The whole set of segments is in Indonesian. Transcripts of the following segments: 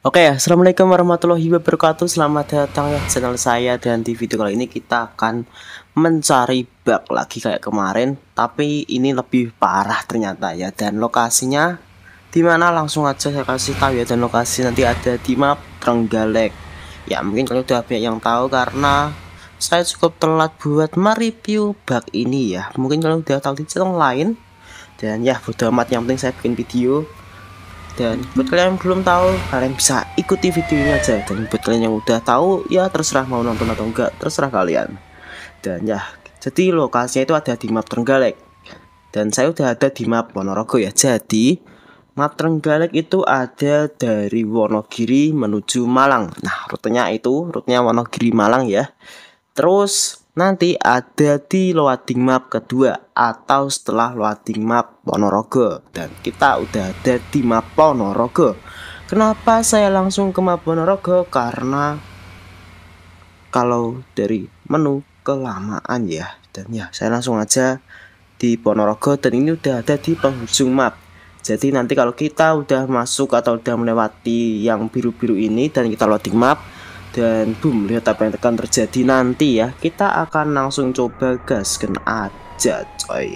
Oke, okay, assalamualaikum warahmatullahi wabarakatuh. Selamat datang ya channel saya dan di video kali ini kita akan mencari bug lagi kayak kemarin, tapi ini lebih parah ternyata ya. Dan lokasinya dimana langsung aja saya kasih tahu ya. Dan lokasi nanti ada di map Trenggalek. Ya mungkin kalian udah banyak yang tahu karena saya cukup telat buat mereview bug ini ya. Mungkin kalian udah tahu di channel lain. Dan ya bodo amat yang penting saya bikin video dan buat kalian yang belum tahu kalian bisa ikuti videonya aja dan buat kalian yang udah tahu ya terserah mau nonton atau enggak terserah kalian dan ya jadi lokasinya itu ada di map Trenggalek dan saya udah ada di map Wonorogo ya jadi map Trenggalek itu ada dari Wonogiri menuju Malang nah rutenya itu rutenya Wonogiri Malang ya Terus nanti ada di loading map kedua atau setelah loading map Ponorogo dan kita udah ada di map Ponorogo. Kenapa saya langsung ke map Ponorogo? Karena kalau dari menu kelamaan ya dan ya saya langsung aja di Ponorogo dan ini udah ada di penghujung map jadi nanti kalau kita udah masuk atau udah melewati yang biru-biru ini dan kita loading map dan boom lihat apa yang akan terjadi nanti ya kita akan langsung coba gas gaskan aja coy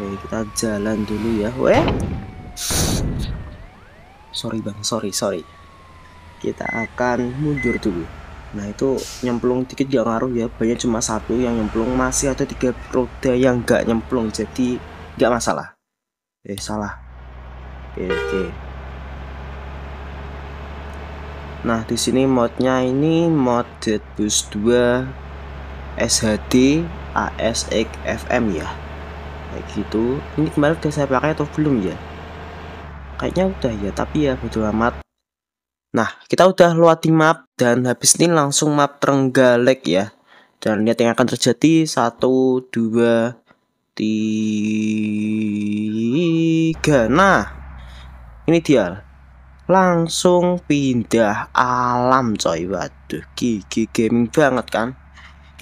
Oke kita jalan dulu ya weh sorry bang sorry sorry kita akan mundur dulu nah itu nyemplung dikit gak ngaruh ya banyak cuma satu yang nyemplung masih ada tiga roda yang gak nyemplung jadi gak masalah eh salah oke oke Nah, di sini modnya ini mod Deadbus 2 SHD ASX FM ya. Kayak gitu. Ini kemarin udah saya pakai atau belum ya? Kayaknya udah ya, tapi ya bodo amat. Nah, kita udah loading map dan habis ini langsung map Trenggalek ya. Dan lihat yang akan terjadi 1 2 3. Nah, ini dia langsung pindah alam coy waduh gigi gaming banget kan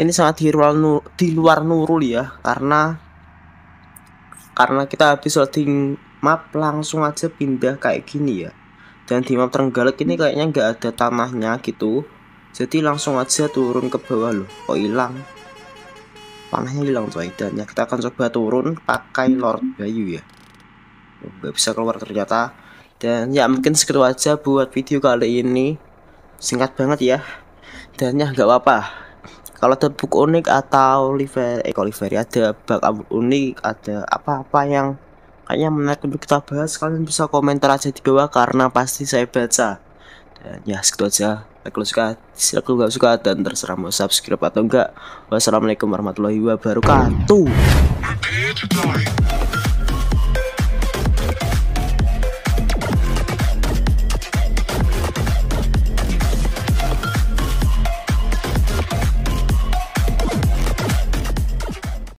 ini sangat di luar, di luar nurul ya karena karena kita habis loading map langsung aja pindah kayak gini ya dan di map terenggalek ini kayaknya nggak ada tanahnya gitu jadi langsung aja turun ke bawah loh kok oh, hilang panahnya hilang coy dan ya kita akan coba turun pakai Lord Bayu ya oh, nggak bisa keluar ternyata dan ya mungkin segitu aja buat video kali ini singkat banget ya dan ya nggak apa-apa kalau ada buku unik atau liver eh kalau ya, ada bug unik ada apa-apa yang kayaknya menarik untuk kita bahas kalian bisa komentar aja di bawah karena pasti saya baca dan ya segitu aja lo suka dislike lo nggak suka dan terserah mau subscribe atau enggak wassalamualaikum warahmatullahi wabarakatuh